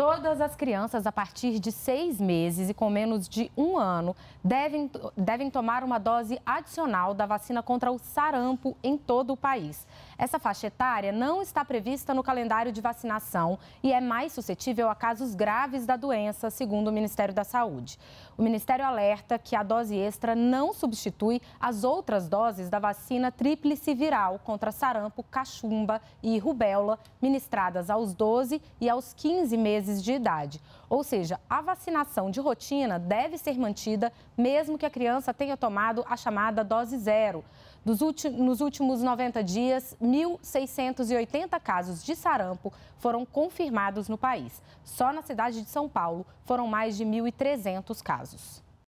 Todas as crianças a partir de seis meses e com menos de um ano devem, devem tomar uma dose adicional da vacina contra o sarampo em todo o país. Essa faixa etária não está prevista no calendário de vacinação e é mais suscetível a casos graves da doença, segundo o Ministério da Saúde. O Ministério alerta que a dose extra não substitui as outras doses da vacina tríplice viral contra sarampo, cachumba e rubéola, ministradas aos 12 e aos 15 meses meses de idade. Ou seja, a vacinação de rotina deve ser mantida, mesmo que a criança tenha tomado a chamada dose zero. nos últimos 90 dias, 1.680 casos de sarampo foram confirmados no país. Só na cidade de São Paulo foram mais de 1.300 casos.